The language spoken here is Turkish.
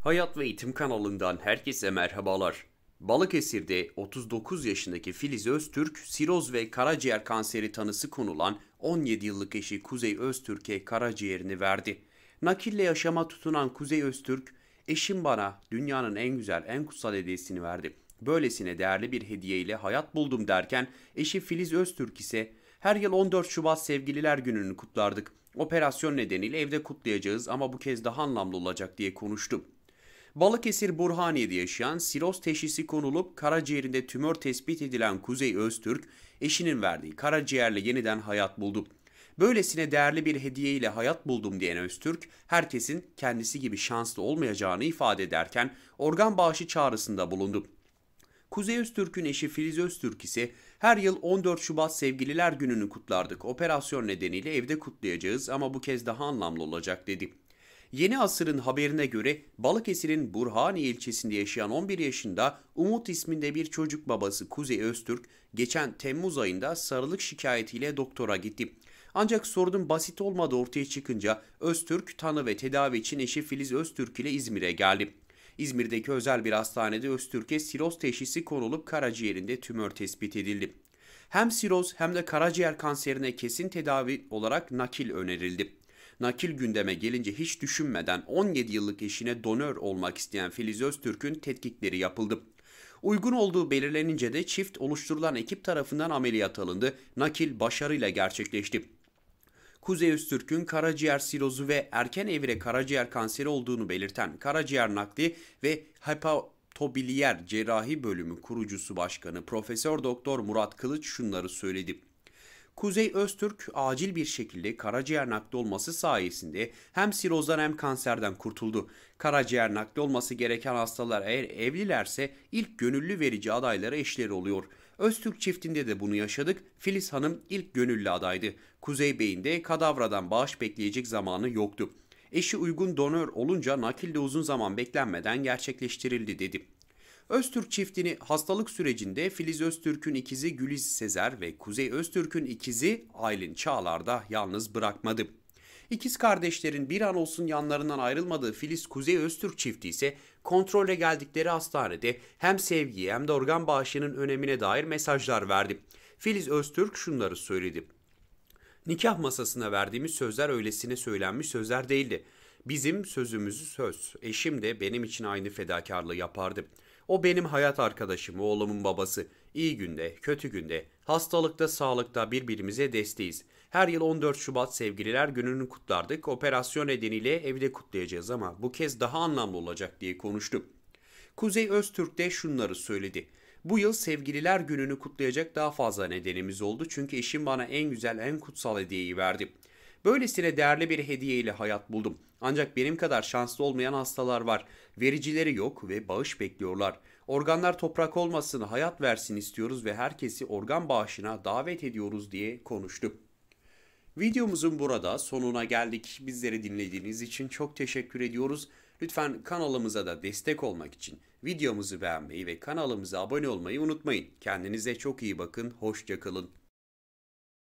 Hayat ve Eğitim kanalından herkese merhabalar. Balıkesir'de 39 yaşındaki Filiz Öztürk, siroz ve karaciğer kanseri tanısı konulan 17 yıllık eşi Kuzey Öztürk'e karaciğerini verdi. Nakille yaşama tutunan Kuzey Öztürk, eşim bana dünyanın en güzel, en kutsal hediyesini verdi. Böylesine değerli bir hediye ile hayat buldum derken eşi Filiz Öztürk ise her yıl 14 Şubat Sevgililer Günü'nü kutlardık. Operasyon nedeniyle evde kutlayacağız ama bu kez daha anlamlı olacak diye konuştu. Balıkesir Burhaniye'de yaşayan silos teşhisi konulup karaciğerinde tümör tespit edilen Kuzey Öztürk, eşinin verdiği karaciğerle yeniden hayat buldu. Böylesine değerli bir hediye ile hayat buldum diyen Öztürk, herkesin kendisi gibi şanslı olmayacağını ifade ederken organ bağışı çağrısında bulundu. Kuzey Öztürk'ün eşi Filiz Öztürk ise her yıl 14 Şubat Sevgililer Günü'nü kutlardık. Operasyon nedeniyle evde kutlayacağız ama bu kez daha anlamlı olacak dedi. Yeni asırın haberine göre Balıkesir'in Burhani ilçesinde yaşayan 11 yaşında Umut isminde bir çocuk babası Kuzey Öztürk geçen Temmuz ayında sarılık şikayetiyle doktora gitti. Ancak sorunun basit olmadığı ortaya çıkınca Öztürk tanı ve tedavi için eşi Filiz Öztürk ile İzmir'e geldi. İzmir'deki özel bir hastanede Öztürk'e siroz teşhisi konulup karaciğerinde tümör tespit edildi. Hem siroz hem de karaciğer kanserine kesin tedavi olarak nakil önerildi. Nakil gündeme gelince hiç düşünmeden 17 yıllık eşine donör olmak isteyen Filiz Öztürk'ün tetkikleri yapıldı. Uygun olduğu belirlenince de çift oluşturulan ekip tarafından ameliyat alındı. Nakil başarıyla gerçekleşti. Kuzey Öztürk'ün karaciğer sirozu ve erken evre karaciğer kanseri olduğunu belirten karaciğer nakli ve hepatobiliyer cerrahi bölümü kurucusu başkanı Profesör Doktor Murat Kılıç şunları söyledi. Kuzey Öztürk acil bir şekilde karaciğer nakli olması sayesinde hem sirozdan hem kanserden kurtuldu. Karaciğer nakli olması gereken hastalar eğer evlilerse ilk gönüllü verici adaylara eşleri oluyor. Öztürk çiftinde de bunu yaşadık. Filiz Hanım ilk gönüllü adaydı. Kuzey Bey'in de kadavradan bağış bekleyecek zamanı yoktu. Eşi uygun donör olunca nakil de uzun zaman beklenmeden gerçekleştirildi dedi. Öztürk çiftini hastalık sürecinde Filiz Öztürk'ün ikizi Güliz Sezer ve Kuzey Öztürk'ün ikizi Aylin Çağlar'da yalnız bırakmadı. İkiz kardeşlerin bir an olsun yanlarından ayrılmadığı Filiz Kuzey Öztürk çifti ise kontrole geldikleri hastanede hem sevgiye hem de organ bağışının önemine dair mesajlar verdi. Filiz Öztürk şunları söyledi. Nikah masasına verdiğimiz sözler öylesine söylenmiş sözler değildi. Bizim sözümüzü söz. Eşim de benim için aynı fedakarlığı yapardı.'' O benim hayat arkadaşım, oğlumun babası. İyi günde, kötü günde, hastalıkta, sağlıkta birbirimize desteğiz. Her yıl 14 Şubat Sevgililer Günü'nü kutlardık. Operasyon nedeniyle evde kutlayacağız ama bu kez daha anlamlı olacak diye konuştum. Kuzey Öztürk de şunları söyledi. Bu yıl Sevgililer Günü'nü kutlayacak daha fazla nedenimiz oldu çünkü eşim bana en güzel, en kutsal hediyeyi verdi. Böylesine değerli bir hediye ile hayat buldum. Ancak benim kadar şanslı olmayan hastalar var. Vericileri yok ve bağış bekliyorlar. Organlar toprak olmasın, hayat versin istiyoruz ve herkesi organ bağışına davet ediyoruz diye konuştu. Videomuzun burada sonuna geldik. Bizleri dinlediğiniz için çok teşekkür ediyoruz. Lütfen kanalımıza da destek olmak için videomuzu beğenmeyi ve kanalımıza abone olmayı unutmayın. Kendinize çok iyi bakın, hoşçakalın.